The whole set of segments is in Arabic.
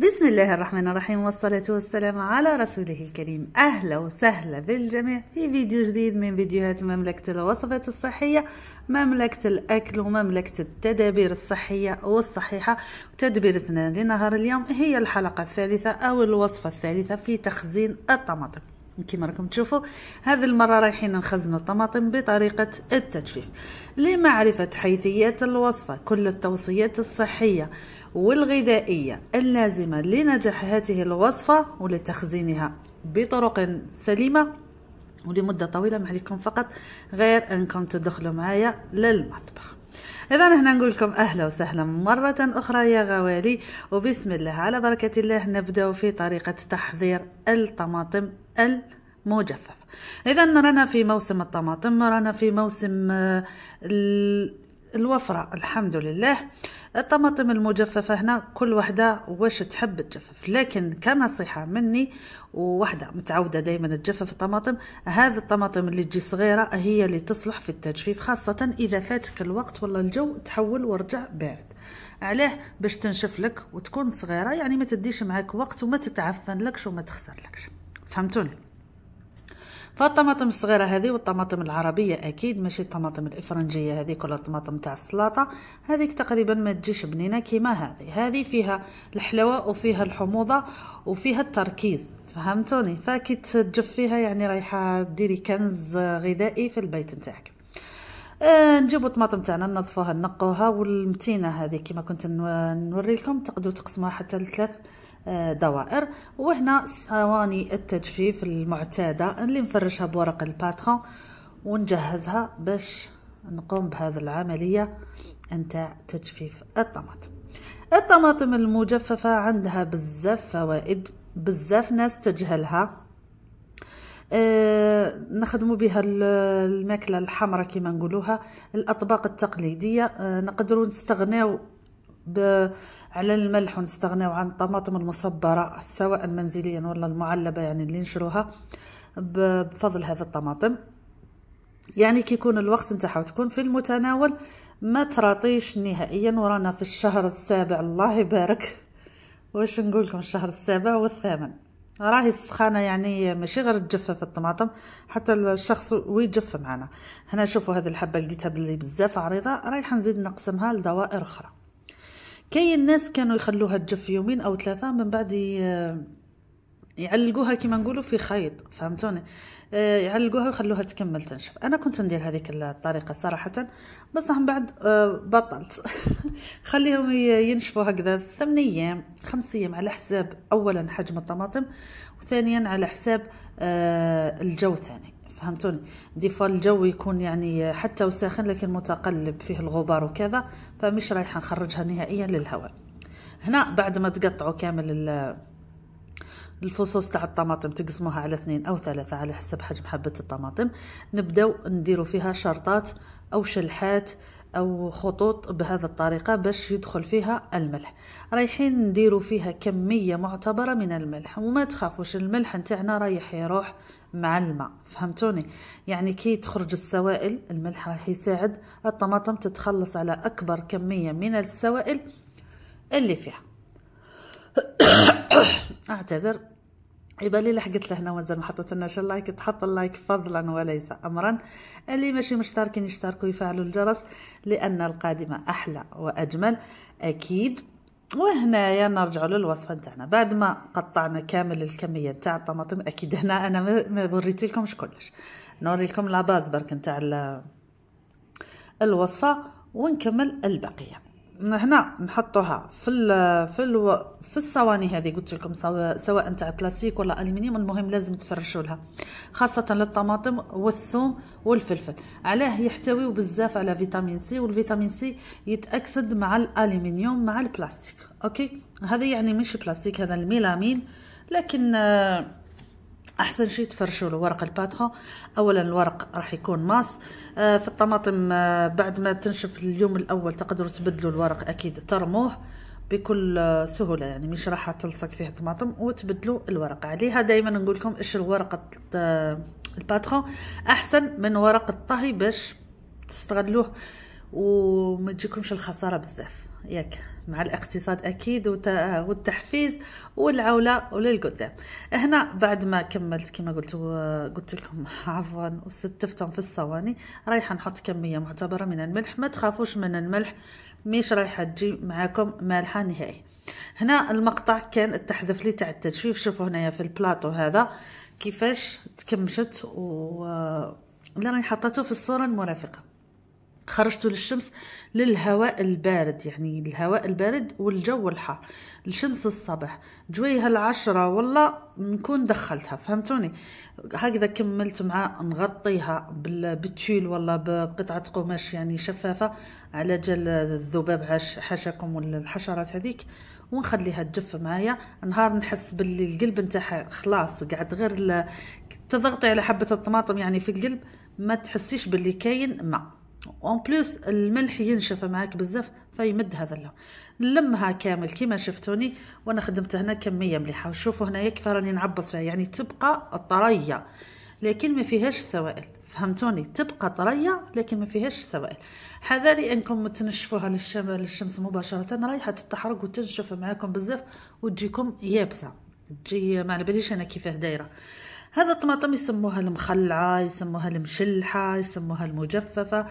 بسم الله الرحمن الرحيم والصلاة والسلام على رسوله الكريم أهلا وسهلا بالجميع في فيديو جديد من فيديوهات مملكة الوصفات الصحية مملكة الأكل ومملكة التدابير الصحية والصحيحة وتدبيرتنا لنهار اليوم هي الحلقة الثالثة أو الوصفة الثالثة في تخزين الطماطم كما راكم تشوفوا هذه المره رايحين نخزنوا الطماطم بطريقه التجفيف لمعرفه حيثيات الوصفه كل التوصيات الصحيه والغذائيه اللازمه لنجاح هذه الوصفه ولتخزينها بطرق سليمه ولمده طويله ما عليكم فقط غير انكم تدخلوا معايا للمطبخ اذا هنا نقول لكم اهلا وسهلا مره اخرى يا غوالي وبسم الله على بركه الله نبداو في طريقه تحضير الطماطم المجفف اذا رانا في موسم الطماطم رانا في موسم آه، الوفرة الحمد لله الطماطم المجففة هنا كل وحدة واش تحب تجفف لكن كنصيحة مني وواحدة متعودة دايما تجفف الطماطم هذه الطماطم اللي تجي صغيرة هي اللي تصلح في التجفيف خاصة إذا فاتك الوقت ولا الجو تحول ورجع بارد علاه باش تنشف لك وتكون صغيرة يعني ما تديش معاك وقت وما تتعفن لكش وما تخسر لكش فهمتوني فالطماطم الصغيره هذه والطماطم العربيه اكيد ماشي الطماطم الافرنجيه هذه ولا الطماطم تاع السلطه هذيك تقريبا ما تجيش بنينه كيما هذه هذه فيها الحلوه وفيها الحموضه وفيها التركيز فهمتوني فكي تجف فيها يعني رايحه ديري كنز غذائي في البيت نتاعك آه نجيبوا الطماطم تاعنا ننظفوها نقوها والمتينه هذه كما كنت نوري لكم تقدروا تقسموها حتى لثلاث دوائر وهنا صواني التجفيف المعتاده اللي نفرشها بورق الباترون ونجهزها باش نقوم بهذه العمليه نتاع تجفيف الطماطم الطماطم المجففه عندها بزاف فوائد بزاف ناس تجهلها آه نخدموا بها الماكله الحمراء كما نقولوها الاطباق التقليديه آه نقدروا نستغناو على الملح ونستغناو عن الطماطم المصبرة سواء منزليا ولا المعلبة يعني اللي نشروها بفضل هذا الطماطم يعني كي يكون الوقت نتاعها وتكون في المتناول ما تراطيش نهائيا ورانا في الشهر السابع الله يبارك واش نقول لكم الشهر السابع والثامن راهي السخانه يعني ماشي غير تجفف الطماطم حتى الشخص ويجف معنا هنا شوفوا هذه الحبه لقيتها بلي بزاف عريضه رايحه نزيد نقسمها لدوائر اخرى كاين ناس كانوا يخلوها تجف يومين او ثلاثه من بعد يعلقوها كما نقولوا في خيط فهمتوني آه، يعلقوها ويخلوها تكمل تنشف انا كنت ندير هذيك الطريقه صراحه بصح من بعد آه، بطلت خليهم ينشفوا هكذا ثمان ايام خمس ايام على حساب اولا حجم الطماطم وثانيا على حساب آه، الجو ثاني فهمتوني دي فوا الجو يكون يعني حتى وساخن لكن متقلب فيه الغبار وكذا فمش رايحه نخرجها نهائيا للهواء هنا بعد ما تقطعوا كامل الفصوص تاع الطماطم تقسموها على اثنين او ثلاثة على حسب حجم حبة الطماطم نبداو نديرو فيها شرطات او شلحات او خطوط بهذا الطريقه باش يدخل فيها الملح رايحين نديروا فيها كميه معتبره من الملح وما تخافوش الملح نتاعنا رايح يروح مع الماء فهمتوني يعني كي تخرج السوائل الملح راح يساعد الطماطم تتخلص على اكبر كميه من السوائل اللي فيها اعتذر يبالي لي لهنا مازال ما حطيت لناش اللايك تحط اللايك فضلا وليس امرا اللي ماشي مشتركين يشتركوا يفعلوا الجرس لان القادمه احلى واجمل اكيد وهنايا نرجعوا للوصفه نتاعنا بعد ما قطعنا كامل الكميه نتاع الطماطم اكيد هنا انا ما وريت لكمش كلش نوري لكم لاباز برك نتاع الوصفه ونكمل البقيه هنا نحطوها في الـ في الـ في الصواني هذه قلت لكم سواء سواء تاع بلاستيك ولا الومنيوم المهم لازم تفرشوا لها خاصه للطماطم والثوم والفلفل علاه يحتويو بزاف على فيتامين سي والفيتامين سي يتاكسد مع الالومنيوم مع البلاستيك اوكي هذا يعني مش بلاستيك هذا الميلامين لكن آه احسن شيء تفرشوا الورق الباتخو اولا الورق راح يكون ماس آه، في الطماطم آه، بعد ما تنشف اليوم الاول تقدروا تبدلوا الورق اكيد ترموه بكل آه، سهوله يعني مش راح تلصق فيه الطماطم وتبدلوا الورق عليها دائما نقول لكم ايش الورق الباتخو احسن من ورق الطهي باش تستغلوه وما تجيكمش الخساره بزاف ياك مع الاقتصاد اكيد والتحفيز والعوله وللقدام هنا بعد ما كملت كما قلت قلت لكم عفوا وستفتم في الصواني رايحه نحط كميه معتبره من الملح ما تخافوش من الملح مش رايحه تجي معاكم مالحه نهائي هنا المقطع كان التحذف لي تاع التجفيف شوفوا هنايا في البلاطو هذا كيفاش تكمشت و اللي راني حطيته في الصوره المرافقه خرجته للشمس للهواء البارد يعني الهواء البارد والجو الحار الشمس الصباح جويها العشرة والله نكون دخلتها فهمتوني هكذا كملت مع نغطيها بالتول والله بقطعة قماش يعني شفافة على جال الذباب حاشاكم والحشرات الحشرات هذيك ونخليها تجف معايا نهار نحس باللي القلب نتاعها خلاص قعد غير تضغطي على حبة الطماطم يعني في القلب ما تحسيش باللي كاين ما اون بلوس الملح ينشف معاك بزاف فيمد هذا اللون نلمها كامل كما شفتوني وانا خدمت هنا كميه مليحه وشوفوا هنايا كيف راني نعبص فيها يعني تبقى طريه لكن ما فيهاش سوائل فهمتوني تبقى طريه لكن ما فيهاش سوائل حذاري انكم تنشفوها للشمس مباشره رايحه تتحرق وتنشف معاكم بزاف وتجيكم يابسه تجي ما على باليش انا كيفاه دايره هذا الطماطم يسموها المخلعة يسموها المشلحة يسموها المجففة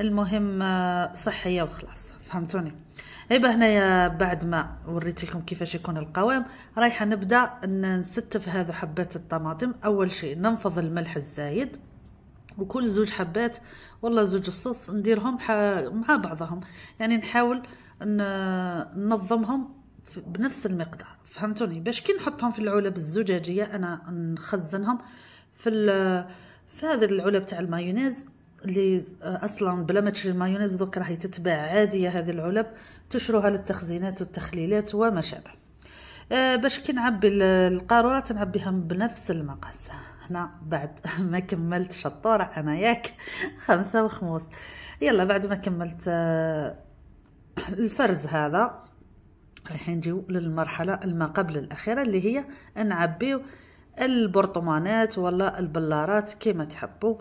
المهم آه، صحية وخلاص فهمتوني ايبا هنايا بعد ما وريت لكم كيفاش يكون القوام رايحة نبدأ نستف هذا حبات الطماطم اول شيء ننفض الملح الزايد وكل زوج حبات والله زوج الصوص نديرهم مع بعضهم يعني نحاول ننظمهم بنفس المقدار فهمتوني باش كي نحطهم في العلب الزجاجيه انا نخزنهم في في هذا العلب تاع المايونيز اللي آه، اصلا بلا ما تشري المايونيز دوك راهي تتباع عاديه هذه العلب تشروها للتخزينات والتخليلات وما شابه آه، باش كي نعبي القارورات تنعبيهم بنفس المقاس هنا بعد ما كملت شطوره انا ياك خمسه وخموس يلا بعد ما كملت آه، الفرز هذا رايحين نجيو للمرحله ما قبل الاخيره اللي هي نعبيو البرطمانات ولا البلارات كما تحبوا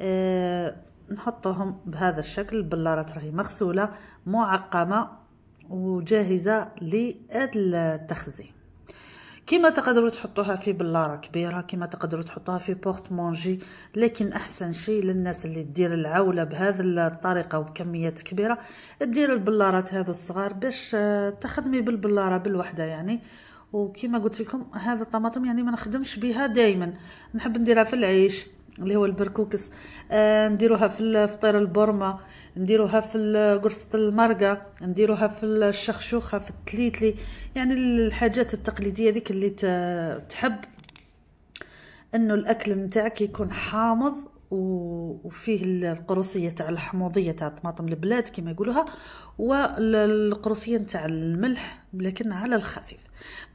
أه نحطهم بهذا الشكل البلارات راهي مغسوله معقمه وجاهزه للتخزين كما تقدروا تحطوها في بلاره كبيره كما تقدروا تحطوها في بورت مونجي لكن احسن شيء للناس اللي دير العوله بهذه الطريقه وكميات كبيره دير البلارات هذو الصغار باش آه، تخدمي بالبلاره بالوحده يعني وكما قلت لكم هذا الطماطم يعني ما نخدمش بها دائما نحب نديرها في العيش اللي هو البركوكس آه نديروها في فطير البرمه نديروها في قرصه المرقه نديروها في الشخشوخه في التليتلي يعني الحاجات التقليديه ذيك اللي تحب انه الاكل نتاعك يكون حامض و وفيه القروصيه تاع الحموضيه تاع طماطم البلاد كما يقولوها والقروسيه تاع الملح لكن على الخفيف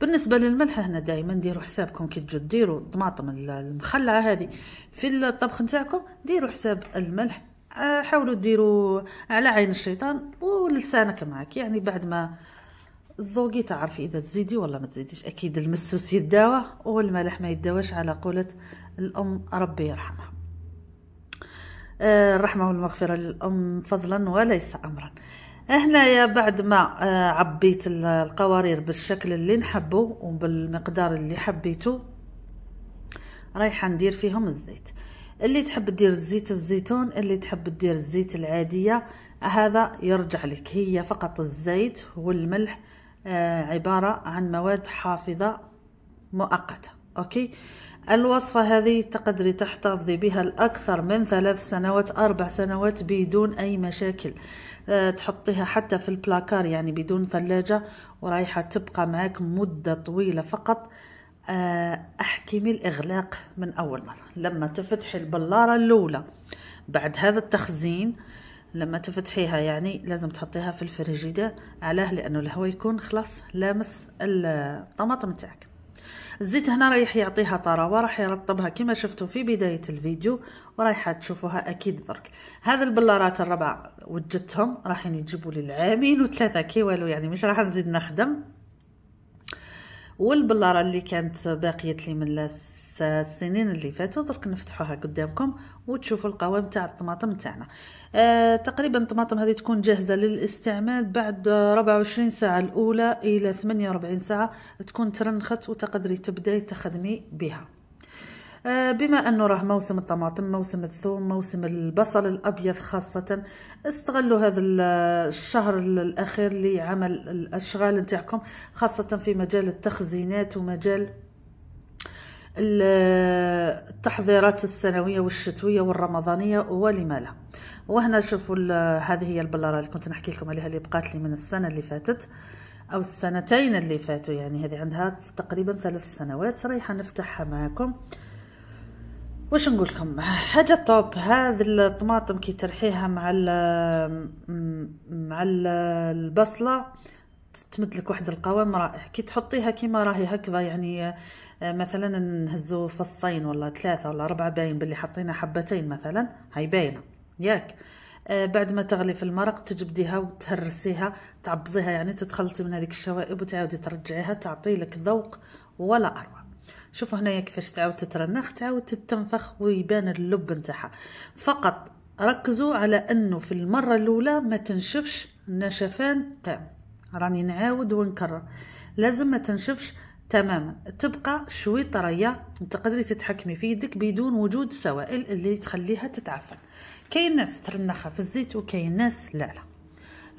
بالنسبه للملح هنا دائما ديروا حسابكم كي تجوا ديروا الطماطم المخلعه هذه في الطبخ نتاعكم ديروا حساب الملح آه، حاولوا ديروا على عين الشيطان ولسانك معك يعني بعد ما ذوقي تعرفي اذا تزيدي ولا ما تزيديش اكيد المسوس يداوى والملح ما يداوش على قولة الام ربي يرحمها الرحمة آه، والمغفرة للأم فضلا وليس أمرا هنايا بعد ما آه، عبيت القوارير بالشكل اللي نحبه وبالمقدار اللي حبيته رايحة ندير فيهم الزيت اللي تحب دير زيت الزيتون اللي تحب دير الزيت العادية هذا يرجع لك هي فقط الزيت والملح آه، عبارة عن مواد حافظة مؤقتة اوكي الوصفة هذه تقدري تحتفظي بها الأكثر من ثلاث سنوات أربع سنوات بدون أي مشاكل آه، تحطيها حتى في البلاكار يعني بدون ثلاجة ورايحة تبقى معاك مدة طويلة فقط آه، أحكمي الإغلاق من أول مرة لما تفتحي البلارة الأولى بعد هذا التخزين لما تفتحيها يعني لازم تحطيها في الفريجيدير علاه لأنه الهواء يكون خلاص لامس الطماطم تاعك الزيت هنا رايح يعطيها طراوه راح يرطبها كما شفتوا في بدايه الفيديو ورايحه تشوفوها اكيد برك هذا البلارات الربع وجدتهم رايحين يجيبوا لي وثلاثه كي والو يعني مش راح نزيد نخدم والبلاره اللي كانت باقيه لي من السنين اللي فاتوا درك نفتحوها قدامكم وتشوفوا القوام تاع الطماطم تاعنا آه تقريبا الطماطم هذه تكون جاهزه للاستعمال بعد 24 ساعه الاولى الى 48 ساعه تكون ترنخت وتقدري تبداي تخدمي بها آه، بما انه راه موسم الطماطم موسم الثوم موسم البصل الابيض خاصه استغلوا هذا الشهر الاخير لعمل الاشغال نتاعكم خاصه في مجال التخزينات ومجال التحضيرات السنويه والشتويه والرمضانيه ولما لا وهنا شوفوا هذه هي البلاره اللي كنت نحكي لكم عليها اللي بقات لي من السنه اللي فاتت او السنتين اللي فاتوا يعني هذه عندها تقريبا ثلاث سنوات رايحه نفتحها معكم واش نقول لكم حاجه طوب هذه الطماطم كي ترحيها مع الـ مع الـ البصله تمدلك واحد القوام رائع كي تحطيها كيما راهي هكذا يعني آه، مثلا نهزو فصين ولا ثلاثة ولا ربعة باين باللي حطينا حبتين مثلا هاي باينة ياك آه، بعد ما تغلي في المرق تجبديها وتهرسيها تعبزيها يعني تتخلصي من هذيك الشوائب وتعاودي ترجعيها تعطي لك ذوق ولا اروع شوفوا هنايا كيفاش تعاود تترنخ تعاود تتنفخ ويبان اللب نتاعها فقط ركزوا على انه في المره الاولى ما تنشفش النشفان تام راني نعاود ونكرر لازم ما تنشفش تماما تبقى شوي طريه تقدري تتحكمي في يدك بدون وجود السوائل اللي تخليها تتعفن كاين ناس ترنخها في الزيت وكاين ناس لا لا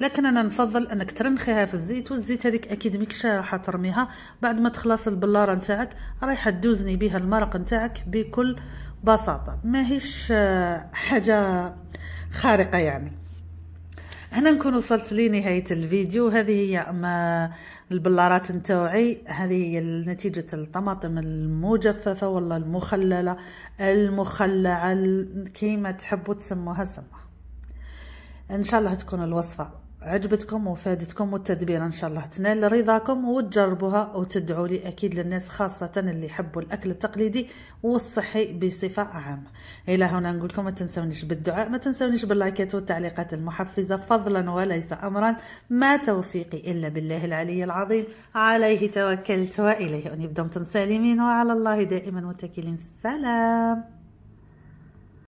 لكن انا نفضل انك ترنخيها في الزيت والزيت هذيك اكيد ماكش راح ترميها بعد ما تخلص البلاره نتاعك رايحه تدوزني بها المرق نتاعك بكل بساطه ماهيش آه، حاجه خارقه يعني هنا نكون وصلت لنهايه الفيديو هذه هي ما البلارات نتاوعي هذه هي نتيجه الطماطم المجففه ولا المخلله المخلعه كيما تحبوا تسموها سموها ان شاء الله تكون الوصفه عجبتكم وفادتكم والتدبير ان شاء الله تنال رضاكم وتجربوها وتدعوا لي اكيد للناس خاصه اللي يحبوا الاكل التقليدي والصحي بصفه عامه الى هنا نقول لكم ما تنسونيش بالدعاء ما تنسونيش باللايكات والتعليقات المحفزه فضلا وليس امرا ما توفيقي الا بالله العلي العظيم عليه توكلت واليه ان يبدو سالمين وعلى الله دائما متكلين سلام